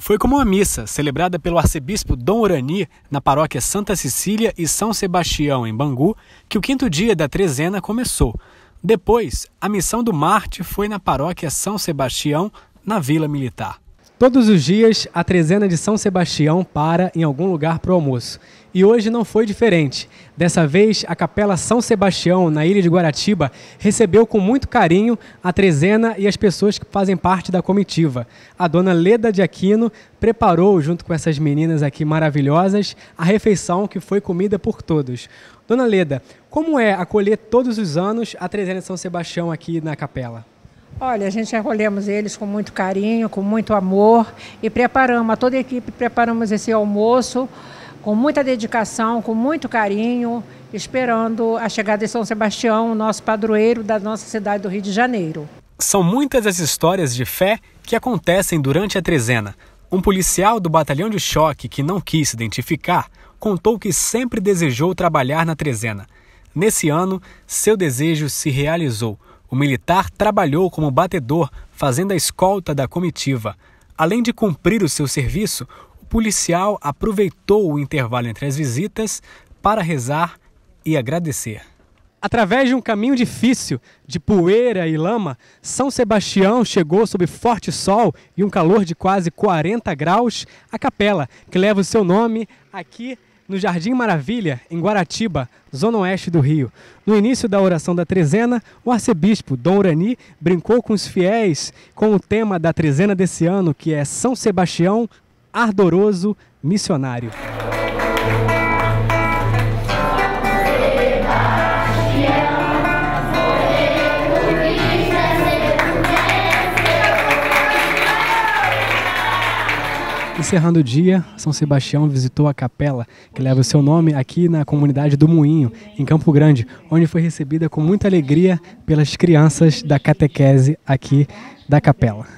Foi como uma missa celebrada pelo arcebispo Dom Urani na paróquia Santa Cecília e São Sebastião, em Bangu, que o quinto dia da trezena começou. Depois, a missão do Marte foi na paróquia São Sebastião, na Vila Militar. Todos os dias, a trezena de São Sebastião para em algum lugar para o almoço. E hoje não foi diferente. Dessa vez, a Capela São Sebastião, na ilha de Guaratiba, recebeu com muito carinho a trezena e as pessoas que fazem parte da comitiva. A dona Leda de Aquino preparou, junto com essas meninas aqui maravilhosas, a refeição que foi comida por todos. Dona Leda, como é acolher todos os anos a trezena de São Sebastião aqui na capela? Olha, a gente acolhemos eles com muito carinho, com muito amor e preparamos, a toda a equipe preparamos esse almoço com muita dedicação, com muito carinho, esperando a chegada de São Sebastião, nosso padroeiro da nossa cidade do Rio de Janeiro. São muitas as histórias de fé que acontecem durante a trezena. Um policial do batalhão de choque que não quis se identificar contou que sempre desejou trabalhar na trezena. Nesse ano, seu desejo se realizou o militar trabalhou como batedor, fazendo a escolta da comitiva. Além de cumprir o seu serviço, o policial aproveitou o intervalo entre as visitas para rezar e agradecer. Através de um caminho difícil, de poeira e lama, São Sebastião chegou sob forte sol e um calor de quase 40 graus à capela, que leva o seu nome aqui no Jardim Maravilha, em Guaratiba, zona oeste do Rio. No início da oração da trezena, o arcebispo Dom Urani brincou com os fiéis com o tema da trezena desse ano, que é São Sebastião, ardoroso missionário. Encerrando o dia, São Sebastião visitou a capela que leva o seu nome aqui na comunidade do Moinho, em Campo Grande, onde foi recebida com muita alegria pelas crianças da catequese aqui da capela.